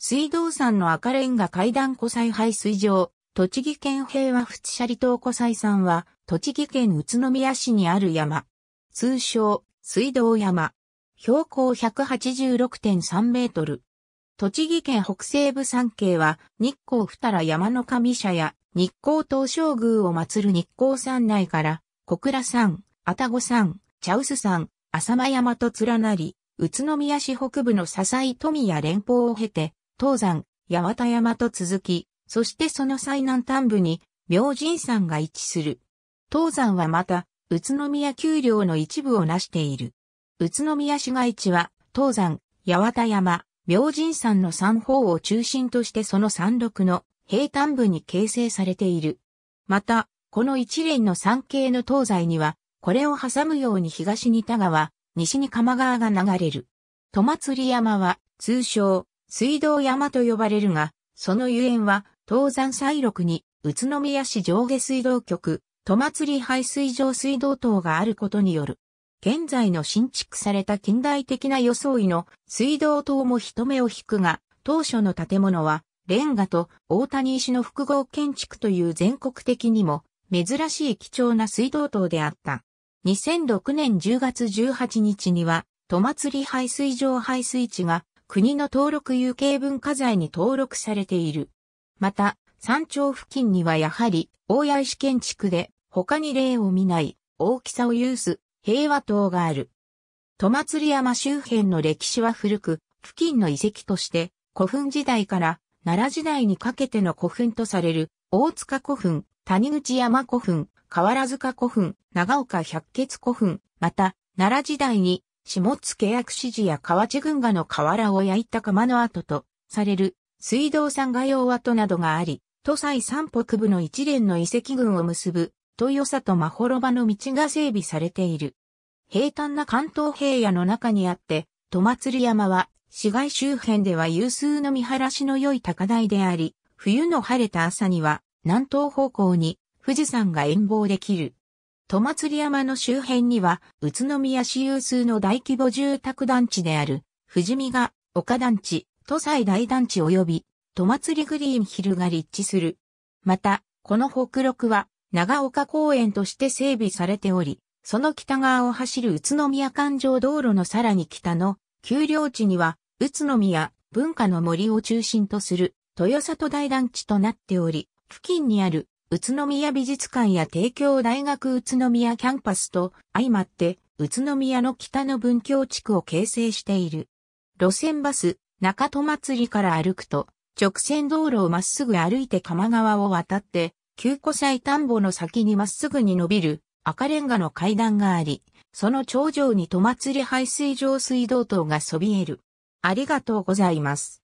水道山の赤レンガ階段湖西排水場、栃木県平和淵斜里島湖西山は、栃木県宇都宮市にある山。通称、水道山。標高186.3メートル。栃木県北西部山系は、日光二良山の神社や、日光東照宮を祀る日光山内から、小倉山、愛宕山、茶臼山、浅間山と連なり、宇都宮市北部の笹井富谷連峰を経て、東山、八幡山と続き、そしてその最南端部に、明神山が位置する。東山はまた、宇都宮丘陵の一部を成している。宇都宮市街地は、東山、八幡山、明神山の三方を中心としてその山麓の平坦部に形成されている。また、この一連の山系の東西には、これを挟むように東に田川、西に鎌川が流れる。戸祭山は、通称、水道山と呼ばれるが、そのゆえんは、東山西麓に、宇都宮市上下水道局、戸祭排水場水道等があることによる。現在の新築された近代的な装いの水道等も人目を引くが、当初の建物は、レンガと大谷石の複合建築という全国的にも珍しい貴重な水道等であった。2006年10月18日には、戸祭排水場排水地が国の登録有形文化財に登録されている。また、山頂付近にはやはり、大谷石建築で、他に例を見ない大きさを有す平和塔がある。戸祭山周辺の歴史は古く、付近の遺跡として古墳時代から奈良時代にかけての古墳とされる大塚古墳、谷口山古墳、河原塚古墳、長岡百穴古墳、また奈良時代に下津約指示や河内群河の瓦を焼いた釜の跡とされる水道山画用跡などがあり、都西三北部の一連の遺跡群を結ぶ豊里真幌場の道が整備されている。平坦な関東平野の中にあって、戸祭山は市街周辺では有数の見晴らしの良い高台であり、冬の晴れた朝には南東方向に富士山が遠望できる。戸祭山の周辺には、宇都宮市有数の大規模住宅団地である、富士見が、丘団地、都西大団地及び、戸祭グリーンヒルが立地する。また、この北六は、長岡公園として整備されており、その北側を走る宇都宮環状道路のさらに北の、丘陵地には、宇都宮、文化の森を中心とする、豊里大団地となっており、付近にある宇都宮美術館や帝京大学宇都宮キャンパスと相まって宇都宮の北の文教地区を形成している。路線バス、中戸祭りから歩くと、直線道路をまっすぐ歩いて鎌川を渡って、旧古祭田んぼの先にまっすぐに伸びる赤レンガの階段があり、その頂上に戸祭り排水場水道等がそびえる。ありがとうございます。